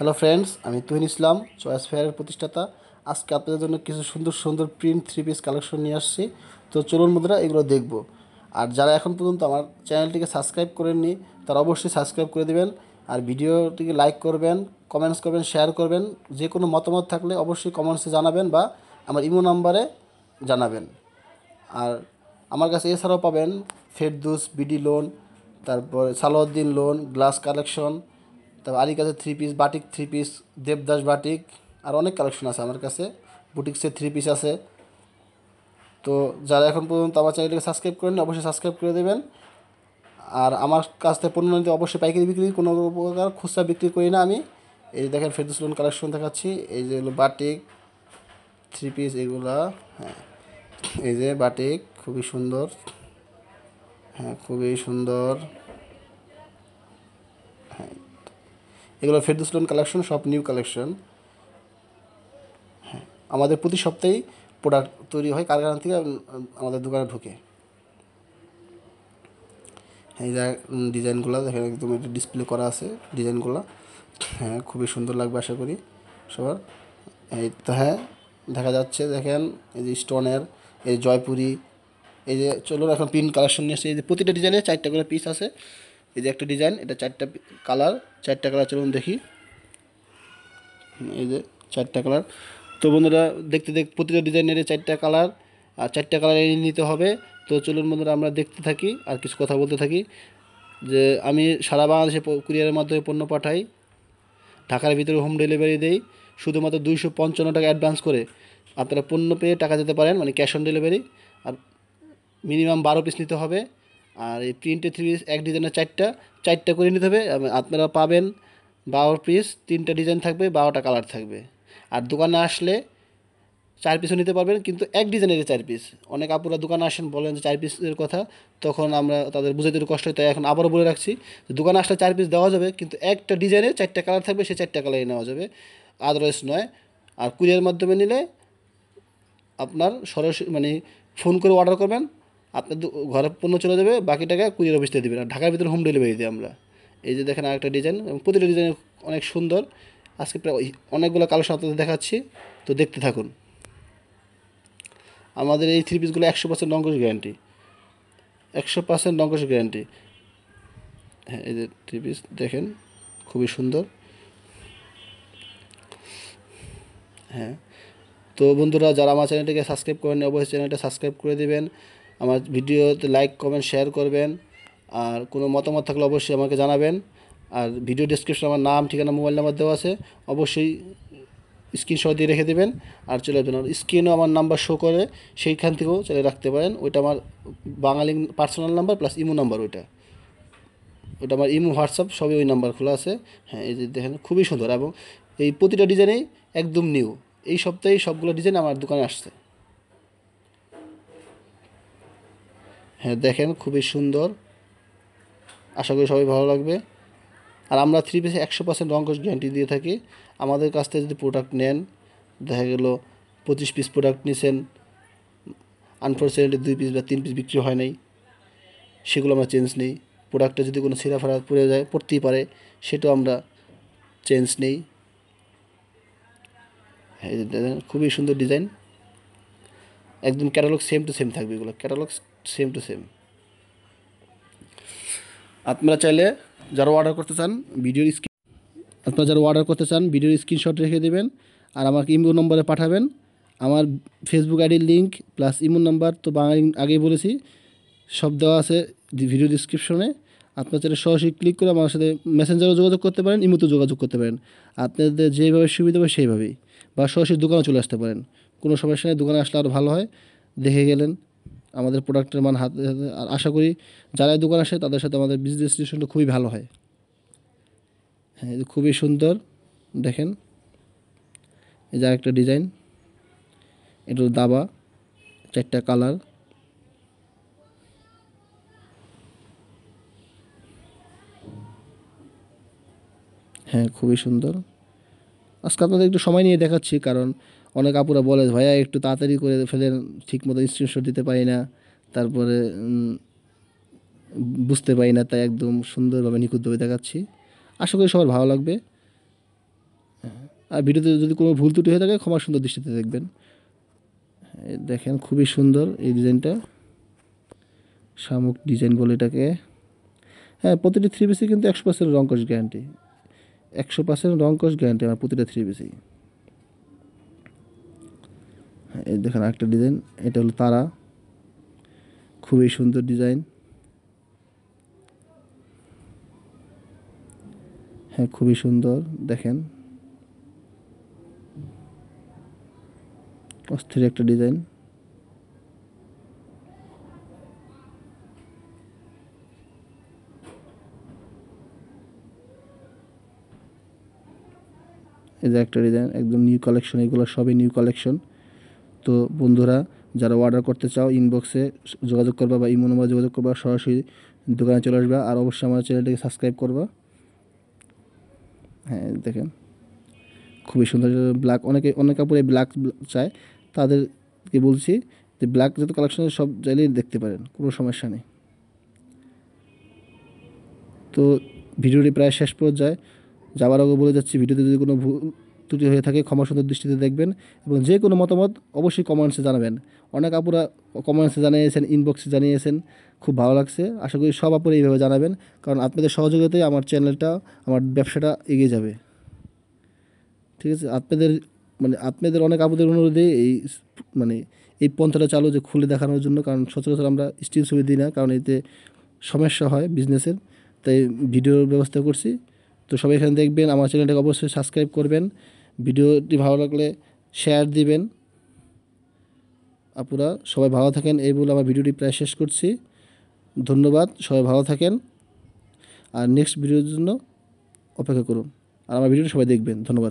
hello friends আমি তুহিন ইসলাম choice ফেয়ারের প্রতিষ্ঠাতা আজকে আপনাদের জন্য কিছু সুন্দর সুন্দর প্রিন্ট থ্রি পিস কালেকশন নিয়ে আসছি তো চলুন মুদ্রা এগুলো দেখব আর যারা এখন পর্যন্ত আমার চ্যানেলটিকে সাবস্ক্রাইব করেননি তারা অবশ্যই সাবস্ক্রাইব করে দেবেন আর ভিডিওটিকে লাইক করবেন কমেন্টস করবেন শেয়ার করবেন যে কোনো মতামত থাকলে অবশ্যই কমেন্টসে জানাবেন বা আমার ইমো নাম্বারে জানাবেন আর আমার কাছে এছাড়াও পাবেন ফেরদুস বিডি লোন তারপর সালাউদ্দিন লোন গ্লাস কালেকশন তারপর আলী কাছে three piece batik three piece Devdas batik আর অনেক কালেকশন আছে আমার কাছে বুটিক্সের থ্রি পিস আছে তো যারা এখন পর্যন্ত আমার চ্যানেলটাকে সাবস্ক্রাইব করেন অবশ্যই সাবস্ক্রাইব করে দেবেন আর আমার কাছ থেকে পণ্য নিতে অবশ্যই পাইকারি বিক্রি কোনো প্রকার খুচরা বিক্রি করি না আমি এই যে দেখেন ফেরদুস লোন কালেকশন দেখাচ্ছি এই যে হলো বাটিক থ্রি পিস এগুলা হ্যাঁ এই যে বাটিক খুবই সুন্দর হ্যাঁ খুবই সুন্দর হ্যাঁ এগুলো ফেরদুস লোন কালেকশন সব নিউ কালেকশন হ্যাঁ আমাদের প্রতি সপ্তাহেই প্রোডাক্ট তৈরি হয় কারখানা থেকে আমাদের দোকানে ঢুকে হ্যাঁ, এই ডিজাইনগুলো দেখেন একদম এটা ডিসপ্লে করা আছে ডিজাইনগুলো হ্যাঁ খুবই সুন্দর লাগবে আশা করি সবার এই তো হ্যাঁ দেখা যাচ্ছে দেখেন এই যে স্টোনের এই জয়পুরি এই যে চলুন এখন প্রিন্ট কালেকশন নিয়ে এসে এই যে প্রতিটা ডিজাইনে চারটা করে পিস আছে এই যে একটা ডিজাইন এটা চারটা কালার চারটা কালার চলুন দেখি এই যে চারটা কালার তো বন্ধুরা দেখতে দেখ প্রতিটা ডিজাইনের চারটা কালার আর চারটা কালার এনে নিতে হবে তো চলুন বন্ধুরা আমরা দেখতে থাকি আর কিছু কথা বলতে থাকি যে আমি সারা বাংলাদেশে কুরিয়ারের মাধ্যমে পণ্য পাঠাই ঢাকার ভিতরে হোম ডেলিভারি দেই শুধুমাত্র দুইশো পঞ্চান্ন টাকা অ্যাডভান্স করে আপনারা পণ্য পেয়ে টাকা দিতে পারেন মানে ক্যাশ অন ডেলিভারি আর মিনিমাম বারো পিস নিতে হবে আর এই প্রিন্টে থ্রি পিস এক ডিজাইনে চারটা চারটা করে নিতে হবে আপনারা পাবেন বারো পিস তিনটা ডিজাইন থাকবে বারোটা কালার থাকবে আর দোকানে আসলে চার পিসও নিতে পারবেন কিন্তু এক ডিজাইনের চার পিস অনেক আপুরা দোকানে আসেন বলেন যে চার পিসের কথা তখন আমরা তাদের দিতে কষ্ট হয় তাই এখন আবারও বলে রাখছি দোকানে আসলে চার পিস দেওয়া যাবে কিন্তু একটা ডিজাইনে চারটা কালার থাকবে সে চারটা কালারই নেওয়া যাবে আদারওয়াইজ নয় আর কুরিয়ার মাধ্যমে নিলে আপনার সরাসরি মানে ফোন করে অর্ডার করবেন আপনার ঘরে পণ্য চলে যাবে বাকি টাকা কুরিয়ার অফিস দিয়ে দেবেন ঢাকার ভিতরে হোম ডেলিভারি দিই আমরা এই যে দেখেন আরেকটা ডিজাইন এবং প্রতিটা ডিজাইন অনেক সুন্দর আজকে প্রায় অনেকগুলো কালেকশন আপনাদের দেখাচ্ছি তো দেখতে থাকুন আমাদের এই থ্রি পিসগুলো একশো পার্সেন্ট নঙ্কশ গ্যারান্টি একশো পার্সেন্ট নঙ্কশ গ্যারান্টি হ্যাঁ এই যে থ্রি পিস দেখেন খুবই সুন্দর হ্যাঁ তো বন্ধুরা যারা আমার চ্যানেলটিকে সাবস্ক্রাইব করেন অবশ্যই চ্যানেলটা সাবস্ক্রাইব করে দেবেন আমার ভিডিওতে লাইক করবেন শেয়ার করবেন আর কোনো মতামত থাকলে অবশ্যই আমাকে জানাবেন আর ভিডিও ডিসক্রিপশন আমার নাম ঠিকানা মোবাইল নাম্বার দেওয়া আছে অবশ্যই স্ক্রিনশট দিয়ে রেখে দেবেন আর চলে আসবেন আর স্ক্রিনও আমার নাম্বার শো করে সেইখান থেকেও চলে রাখতে পারেন ওইটা আমার বাঙালি personal number plus imo number ওইটা ওটা আমার ইমো হোয়াটসঅ্যাপ সবই ওই নাম্বার খোলা আছে হ্যাঁ এই যে দেখেন খুবই সুন্দর এবং এই প্রতিটা ডিজাইনেই একদম নিউ এই সপ্তাহেই সবগুলো ডিজাইন আমার দোকানে আসছে হ্যাঁ দেখেন খুবই সুন্দর আশা করি সবাই ভালো লাগবে আর আমরা থ্রি পিসে একশো পার্সেন্ট রঙ গ্যারান্টি দিয়ে থাকি আমাদের কাছ থেকে যদি প্রোডাক্ট নেন দেখা গেল পঁচিশ পিস প্রোডাক্ট নিয়েছেন আনফর্চুনেটলি দুই পিস বা তিন পিস বিক্রি হয় নাই সেগুলো আমরা চেঞ্জ নিই প্রোডাক্টে যদি কোনো ফেরা পড়ে যায় পড়তেই পারে সেটাও আমরা চেঞ্জ নেই হ্যাঁ, খুবই সুন্দর ডিজাইন একদম ক্যাটালগ সেম টু সেম থাকবে এগুলো ক্যাটালগ সেম টু সেম আপনারা চাইলে যারা অর্ডার করতে চান ভিডিওর স্ক্রিন আপনারা যারা অর্ডার করতে চান ভিডিওর স্ক্রিনশট রেখে দেবেন আর আমাকে ইমো নম্বরে পাঠাবেন আমার ফেসবুক আইডির লিঙ্ক প্লাস ইমো নাম্বার তো বাঙালি আগেই বলেছি সব দেওয়া আছে ভিডিও ডিসক্রিপশনে আপনার চাইলে সরাসরি ক্লিক করে আমার সাথে মেসেঞ্জারও যোগাযোগ করতে পারেন ইমোতে যোগাযোগ করতে পারেন আপনাদের যেভাবে সুবিধা হবে সেইভাবেই বা সরাসরি দোকানে চলে আসতে পারেন কোনো সমস্যা নেই দোকানে আসলে আরও ভালো হয় দেখে গেলেন আমাদের প্রোডাক্টের মান হাতে হাতে আর আশা করি যারা দোকান আসে তাদের সাথে আমাদের বিজনেস রিলেশনটা খুবই ভালো হয় হ্যাঁ এটা খুবই সুন্দর দেখেন এই যে একটা ডিজাইন এটার দাবা চারটা কালার হ্যাঁ খুবই সুন্দর আজকে আপনাদের একটু সময় নিয়ে দেখাচ্ছি কারণ অনেক আপুরা বলে ভাইয়া একটু তাড়াতাড়ি করে ফেলেন ঠিক মতো স্ক্রিনশট দিতে পারি না তারপরে বুঝতে পারি না তাই একদম সুন্দরভাবে নিখুঁতভাবে দেখাচ্ছি আশা করি সবার ভালো লাগবে আর ভিডিওতে যদি কোনো ভুল ত্রুটি হয়ে থাকে ক্ষমা সুন্দর দৃষ্টিতে দেখবেন দেখেন খুবই সুন্দর এই ডিজাইনটা শামুক ডিজাইন বলে এটাকে হ্যাঁ প্রতিটি থ্রি পিসে কিন্তু একশো পার্সেন্ট রঙকশ গ্যারান্টি একশো পার্সেন্ট রং কস গ্যারান্টি আমার প্রতিটা থ্রি পিসেই হ্যাঁ, এই দেখেন একটা ডিজাইন এটা হলো তারা খুবই সুন্দর ডিজাইন হ্যাঁ খুবই সুন্দর দেখেন অস্থির একটা ডিজাইন এই যে একটা ডিজাইন একদম নিউ কালেকশন এগুলো সবই নিউ কালেকশন তো বন্ধুরা যারা অর্ডার করতে চাও ইনবক্সে যোগাযোগ করবা বা ইমো নম্বরে যোগাযোগ করবা সরাসরি দোকানে চলে আসবে আর অবশ্যই আমার চ্যানেলটাকে সাবস্ক্রাইব করবা হ্যাঁ দেখেন খুবই সুন্দর ব্ল্যাক অনেকে অনেক কাপড়ে ব্ল্যাক চায় তাদেরকে বলছি যে ব্ল্যাক যত কালেকশন সব জায়গায় দেখতে পারেন কোনো সমস্যা নেই তো ভিডিওটি প্রায় শেষ পর্যায়ে যাওয়ার আগে বলে যাচ্ছি ভিডিওতে যদি কোনো ভুল ত্রুটি হয়ে থাকে ক্ষমা সুন্দর দৃষ্টিতে দেখবেন এবং যে কোনো মতামত অবশ্যই কমেন্টসে জানাবেন অনেক আপুরা কমেন্টসে জানিয়েছেন ইনবক্সে জানিয়েছেন খুব ভালো লাগছে আশা করি সব আপুরা এইভাবে জানাবেন কারণ আপনাদের সহযোগিতায় আমার চ্যানেলটা আমার ব্যবসাটা এগিয়ে যাবে ঠিক আছে আপনাদের মানে আপনাদের অনেক আপুদের অনুরোধে এই মানে এই পন্থাটা চালু যে খুলে দেখানোর জন্য কারণ সচরাচর আমরা স্টিল ছবি দিই না কারণ এতে সমস্যা হয় বিজনেসের তাই ভিডিওর ব্যবস্থা করছি তো সবাই এখানে দেখবেন আমার চ্যানেলটাকে অবশ্যই সাবস্ক্রাইব করবেন ভিডিওটি ভালো লাগলে শেয়ার দিবেন আপুরা সবাই ভালো থাকেন এই বলে আমার ভিডিওটি প্রায় শেষ করছি ধন্যবাদ সবাই ভালো থাকেন আর নেক্সট ভিডিওর জন্য অপেক্ষা করুন আর আমার ভিডিওটি সবাই দেখবেন ধন্যবাদ